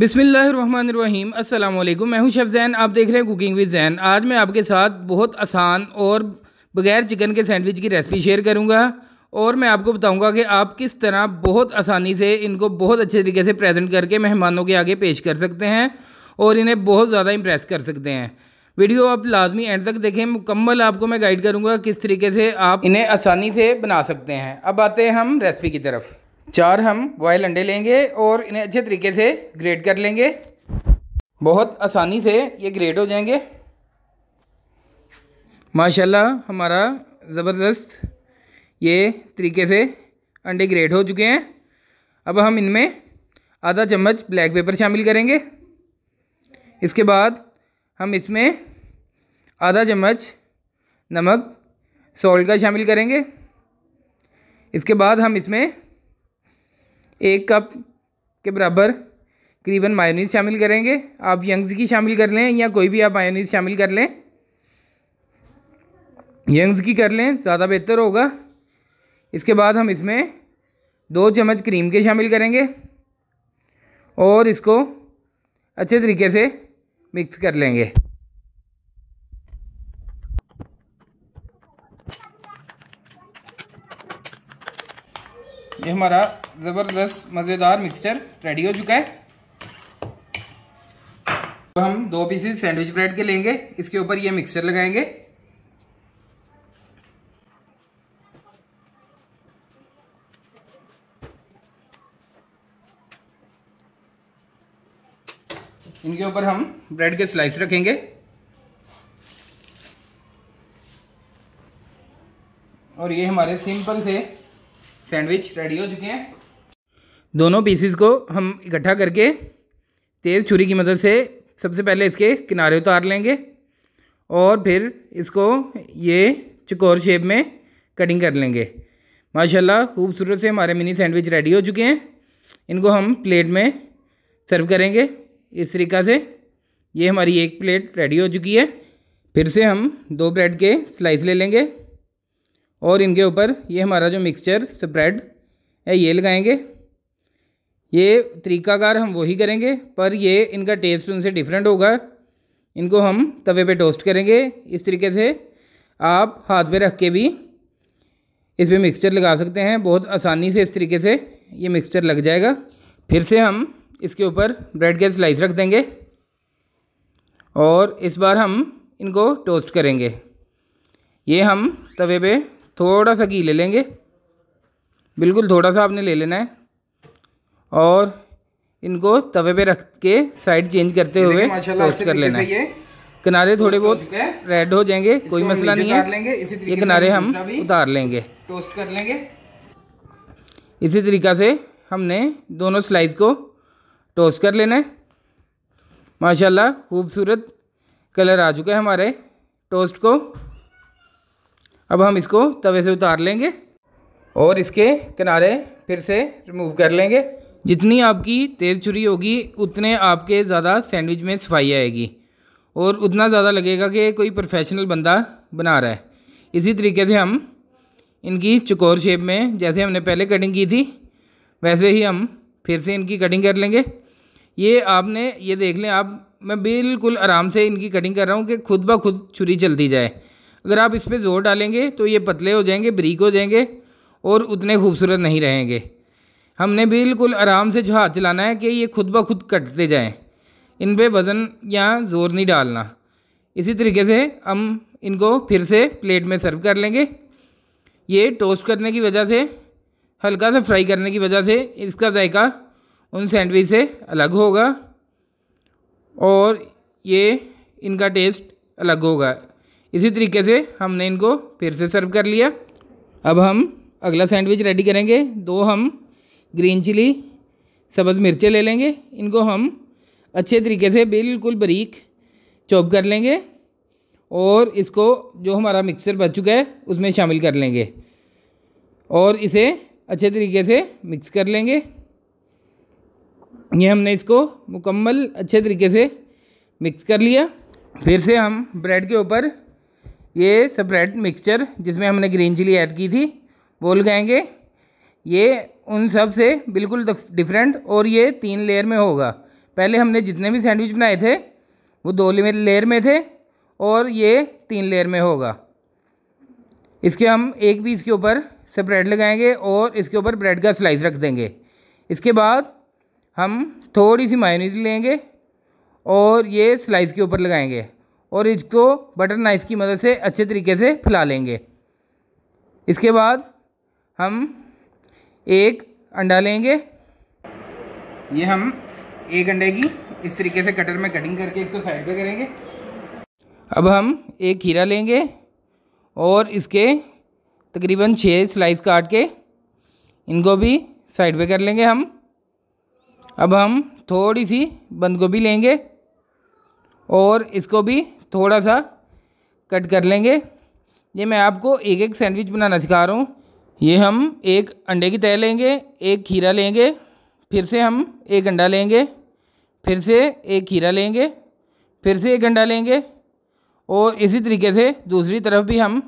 बिसमीम अस्सलाम वालेकुम मैं हूं शेफ़ जैन आप देख रहे हैं कुकिंग विद जैन आज मैं आपके साथ बहुत आसान और बगैर चिकन के सैंडविच की रेसिपी शेयर करूंगा और मैं आपको बताऊंगा कि आप किस तरह बहुत आसानी से इनको बहुत अच्छे तरीके से प्रेजेंट करके मेहमानों के आगे पेश कर सकते हैं और इन्हें बहुत ज़्यादा इम्प्रेस कर सकते हैं वीडियो आप लाजमी एंड तक देखें मुकम्मल आपको मैं गाइड करूँगा किस तरीके से आप इन्हें आसानी से बना सकते हैं अब आते हैं हम रेसिपी की तरफ़ चार हम बॉयल अंडे लेंगे और इन्हें अच्छे तरीके से ग्रेट कर लेंगे बहुत आसानी से ये ग्रेट हो जाएंगे माशाल्लाह हमारा ज़बरदस्त ये तरीके से अंडे ग्रेट हो चुके हैं अब हम इनमें आधा चम्मच ब्लैक पेपर शामिल करेंगे इसके बाद हम इसमें आधा चम्मच नमक सॉल्ट का शामिल करेंगे इसके बाद हम इसमें एक कप के बराबर करीबन मायोनीज़ शामिल करेंगे आप यंग्स की शामिल कर लें या कोई भी आप मायोनीज़ शामिल कर लें यंग्स की कर लें ज़्यादा बेहतर होगा इसके बाद हम इसमें दो चम्मच क्रीम के शामिल करेंगे और इसको अच्छे तरीके से मिक्स कर लेंगे ये हमारा ज़बरदस्त मज़ेदार मिक्सचर रेडी हो चुका है तो हम दो पीसेस सैंडविच ब्रेड के लेंगे इसके ऊपर ये मिक्सचर लगाएंगे इनके ऊपर हम ब्रेड के स्लाइस रखेंगे और ये हमारे सिंपल से सैंडविच रेडी हो चुके हैं दोनों पीसीस को हम इकट्ठा करके तेज़ छुरी की मदद से सबसे पहले इसके किनारे उतार लेंगे और फिर इसको ये चकोर शेप में कटिंग कर लेंगे माशाल्लाह खूबसूरत से हमारे मिनी सैंडविच रेडी हो चुके हैं इनको हम प्लेट में सर्व करेंगे इस तरीका से ये हमारी एक प्लेट रेडी हो चुकी है फिर से हम दो ब्रेड के स्लाइस ले लेंगे और इनके ऊपर ये हमारा जो मिक्सचर स्प्रेड है ये लगाएंगे ये तरीकाकार हम वही करेंगे पर ये इनका टेस्ट उनसे डिफरेंट होगा इनको हम तवे पे टोस्ट करेंगे इस तरीके से आप हाथ पे रख के भी इस पर मिक्सचर लगा सकते हैं बहुत आसानी से इस तरीके से ये मिक्सचर लग जाएगा फिर से हम इसके ऊपर ब्रेड के स्लाइस रख देंगे और इस बार हम इनको टोस्ट करेंगे ये हम तवे पे थोड़ा सा घी ले लेंगे बिल्कुल थोड़ा सा आपने ले लेना है और इनको तवे पे रख के साइड चेंज करते हुए टोस्ट कर लेना है किनारे थोड़े बहुत रेड हो जाएंगे कोई मसला नहीं है ये किनारे हम उतार लेंगे टोस्ट कर लेंगे इसी तरीका से हमने दोनों स्लाइस को टोस्ट कर लेना है माशाल्लाह खूबसूरत कलर आ चुका है हमारे टोस्ट को अब हम इसको तवे से उतार लेंगे और इसके किनारे फिर से रिमूव कर लेंगे जितनी आपकी तेज़ छुरी होगी उतने आपके ज़्यादा सैंडविच में सफाई आएगी और उतना ज़्यादा लगेगा कि कोई प्रोफेशनल बंदा बना रहा है इसी तरीके से हम इनकी चकोर शेप में जैसे हमने पहले कटिंग की थी वैसे ही हम फिर से इनकी कटिंग कर लेंगे ये आपने ये देख लें आप मैं बिल्कुल आराम से इनकी कटिंग कर रहा हूँ कि खुद ब खुद छुरी चलती जाए अगर आप इस पर ज़ोर डालेंगे तो ये पतले हो जाएंगे ब्रीक हो जाएंगे और उतने खूबसूरत नहीं रहेंगे हमने बिल्कुल आराम से जो हाथ चलाना है कि ये खुद ब खुद कटते जाएँ इन पर वज़न या ज़ोर नहीं डालना इसी तरीके से हम इनको फिर से प्लेट में सर्व कर लेंगे ये टोस्ट करने की वजह से हल्का सा फ्राई करने की वजह से इसका जायका उन सैंडविच से अलग होगा और ये इनका टेस्ट अलग होगा इसी तरीके से हमने इनको फिर से सर्व कर लिया अब हम अगला सैंडविच रेडी करेंगे दो हम ग्रीन चिली सब्ज़ मिर्चें ले लेंगे इनको हम अच्छे तरीके से बिल्कुल बारीक चॉप कर लेंगे और इसको जो हमारा मिक्सचर बच चुका है उसमें शामिल कर लेंगे और इसे अच्छे तरीके से मिक्स कर लेंगे ये हमने इसको मुकम्मल अच्छे तरीके से मिक्स कर लिया फिर से हम ब्रेड के ऊपर ये स्प्रेड मिक्सचर जिसमें हमने ग्रीन चिली ऐड की थी वो लगाएंगे ये उन सब से बिल्कुल डिफरेंट और ये तीन लेयर में होगा पहले हमने जितने भी सैंडविच बनाए थे वो दो लेयर में थे और ये तीन लेयर में होगा इसके हम एक पीस के ऊपर स्प्रेड लगाएंगे और इसके ऊपर ब्रेड का स्लाइस रख देंगे इसके बाद हम थोड़ी सी मायोनीज लेंगे और ये स्लाइस के ऊपर लगाएंगे और इसको बटर नाइफ़ की मदद से अच्छे तरीके से फैला लेंगे इसके बाद हम एक अंडा लेंगे ये हम एक अंडे की इस तरीके से कटर में कटिंग करके इसको साइड पे करेंगे अब हम एक हीरा लेंगे और इसके तकरीबन छः स्लाइस काट के इनको भी साइड पे कर लेंगे हम अब हम थोड़ी सी बंद गोभी लेंगे और इसको भी थोड़ा सा कट कर लेंगे ये मैं आपको एक एक सैंडविच बनाना सिखा रहा हूँ ये हम एक अंडे की तय लेंगे एक खीरा लेंगे फिर से हम एक अंडा लेंगे फिर से एक खीरा लेंगे फिर से एक अंडा लेंगे और इसी तरीके से दूसरी तरफ भी हम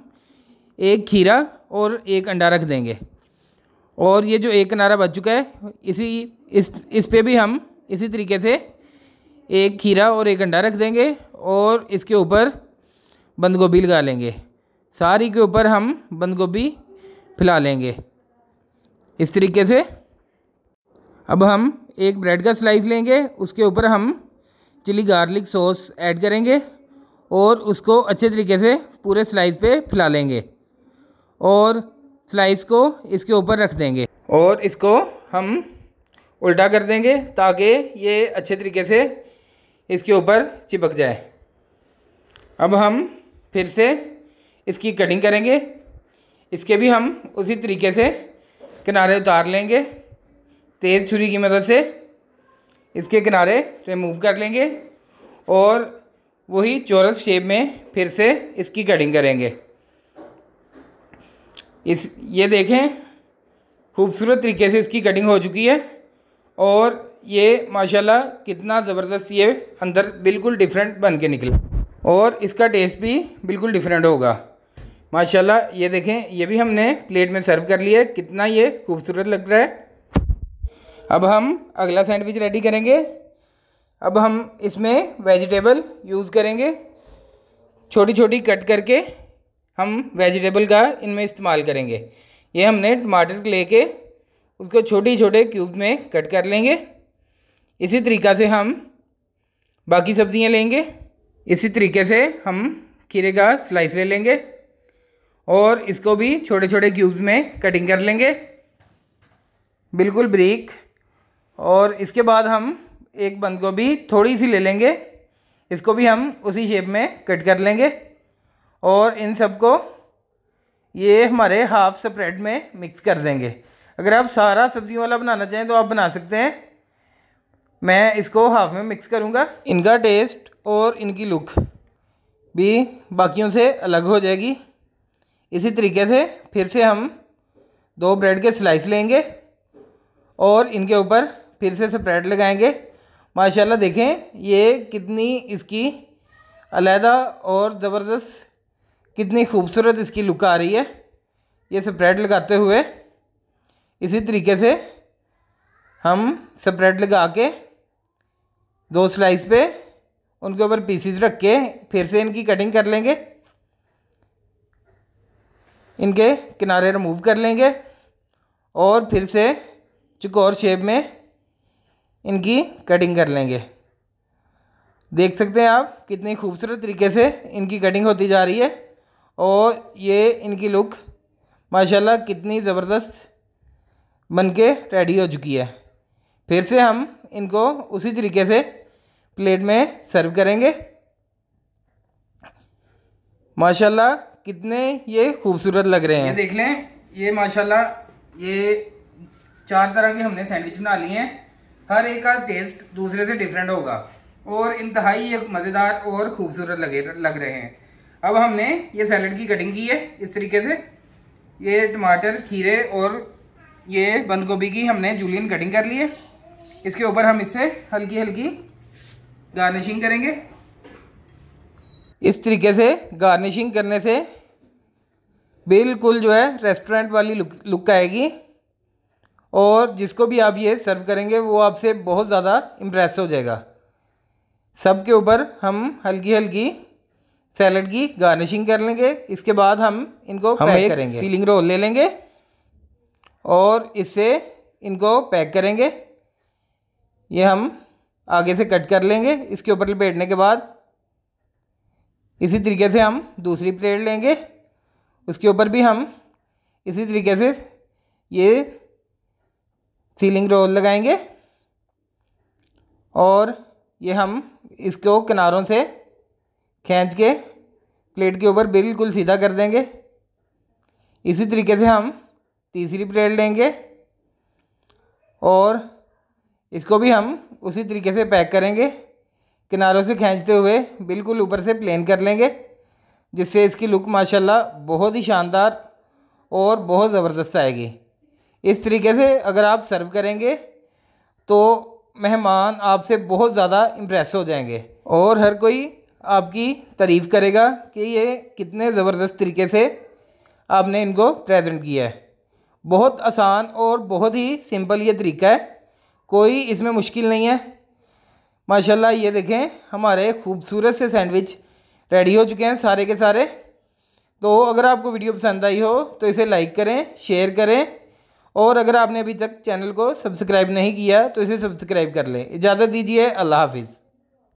एक खीरा और एक अंडा रख देंगे और ये जो एक किनारा बच चुका है इसी इस इस पे भी हम इसी तरीके से एक खीरा और एक अंडा रख देंगे और इसके ऊपर बंद गोभी लगा लेंगे सारी के ऊपर हम बंद गोभी फैला लेंगे इस तरीके से अब हम एक ब्रेड का स्लाइस लेंगे उसके ऊपर हम चिली गार्लिक सॉस ऐड करेंगे और उसको अच्छे तरीके से पूरे स्लाइस पे फैला लेंगे और स्लाइस को इसके ऊपर रख देंगे और इसको हम उल्टा कर देंगे ताकि ये अच्छे तरीके से इसके ऊपर चिपक जाए अब हम फिर से इसकी कटिंग करेंगे इसके भी हम उसी तरीके से किनारे उतार लेंगे तेज़ छुरी की मदद से इसके किनारे रिमूव कर लेंगे और वही चौरस शेप में फिर से इसकी कटिंग करेंगे इस ये देखें खूबसूरत तरीके से इसकी कटिंग हो चुकी है और ये माशाल्लाह कितना ज़बरदस्त ये अंदर बिल्कुल डिफरेंट बन के निकला और इसका टेस्ट भी बिल्कुल डिफरेंट होगा माशाल्लाह ये देखें ये भी हमने प्लेट में सर्व कर लिया है कितना ये खूबसूरत लग रहा है अब हम अगला सैंडविच रेडी करेंगे अब हम इसमें वेजिटेबल यूज़ करेंगे छोटी छोटी कट करके हम वेजिटेबल का इनमें इस्तेमाल करेंगे ये हमने टमाटर लेके उसको छोटे छोटे क्यूब में कट कर लेंगे इसी तरीक़ा से हम बाकी सब्ज़ियाँ लेंगे इसी तरीके से हम खीरे का स्लाइस ले लेंगे और इसको भी छोटे छोटे क्यूब्स में कटिंग कर लेंगे बिल्कुल ब्रीक और इसके बाद हम एक बंद को भी थोड़ी सी ले लेंगे इसको भी हम उसी शेप में कट कर लेंगे और इन सबको ये हमारे हाफ स्प्रेड में मिक्स कर देंगे अगर आप सारा सब्ज़ी वाला बनाना चाहें तो आप बना सकते हैं मैं इसको हाफ में मिक्स करूँगा इनका टेस्ट और इनकी लुक भी बाकियों से अलग हो जाएगी इसी तरीके से फिर से हम दो ब्रेड के स्लाइस लेंगे और इनके ऊपर फिर से स्प्रेड लगाएंगे माशाल्लाह देखें ये कितनी इसकी अलहदा और ज़बरदस्त कितनी खूबसूरत इसकी लुक आ रही है ये स्प्रेड लगाते हुए इसी तरीके से हम स्प्रेड लगा के दो स्लाइस पे उनके ऊपर पीसीस रख के फिर से इनकी कटिंग कर लेंगे इनके किनारे रिमूव कर लेंगे और फिर से चकोर शेप में इनकी कटिंग कर लेंगे देख सकते हैं आप कितने खूबसूरत तरीके से इनकी कटिंग होती जा रही है और ये इनकी लुक माशाल्लाह कितनी ज़बरदस्त बनके रेडी हो चुकी है फिर से हम इनको उसी तरीके से प्लेट में सर्व करेंगे माशाल्लाह कितने ये खूबसूरत लग रहे हैं ये देख लें ये माशाल्लाह ये चार तरह के हमने सैंडविच बना लिए हैं हर एक का टेस्ट दूसरे से डिफरेंट होगा और इंतहाई ये मज़ेदार और ख़ूबसूरत लगे लग रहे हैं अब हमने ये सैलड की कटिंग की है इस तरीके से ये टमाटर खीरे और ये बंद गोभी की हमने जूलियन कटिंग कर ली है इसके ऊपर हम इसे हल्की हल्की गार्निशिंग करेंगे इस तरीके से गार्निशिंग करने से बिल्कुल जो है रेस्टोरेंट वाली लुक लुक आएगी और जिसको भी आप ये सर्व करेंगे वो आपसे बहुत ज़्यादा इम्प्रेस हो जाएगा सब के ऊपर हम हल्की हल्की सैलड की गार्निशिंग कर लेंगे इसके बाद हम इनको हम पैक करेंगे सीलिंग रोल ले लेंगे और इससे इनको पैक करेंगे ये हम आगे से कट कर लेंगे इसके ऊपर लपेटने के बाद इसी तरीके से हम दूसरी प्लेट लेंगे उसके ऊपर भी हम इसी तरीके से ये सीलिंग रोल लगाएंगे और ये हम इसको किनारों से खींच के प्लेट के ऊपर बिल्कुल सीधा कर देंगे इसी तरीके से हम तीसरी प्लेट लेंगे और इसको भी हम उसी तरीके से पैक करेंगे किनारों से खींचते हुए बिल्कुल ऊपर से प्लेन कर लेंगे जिससे इसकी लुक माशाल्लाह बहुत ही शानदार और बहुत ज़बरदस्त आएगी इस तरीके से अगर आप सर्व करेंगे तो मेहमान आपसे बहुत ज़्यादा इम्प्रेस हो जाएंगे और हर कोई आपकी तारीफ़ करेगा कि ये कितने ज़बरदस्त तरीके से आपने इनको प्रेजेंट किया है बहुत आसान और बहुत ही सिंपल ये तरीका है कोई इसमें मुश्किल नहीं है माशाल्लाह ये देखें हमारे खूबसूरत से सैंडविच रेडी हो चुके हैं सारे के सारे तो अगर आपको वीडियो पसंद आई हो तो इसे लाइक करें शेयर करें और अगर आपने अभी तक चैनल को सब्सक्राइब नहीं किया तो इसे सब्सक्राइब कर लें इजाज़त दीजिए अल्लाह हाफिज़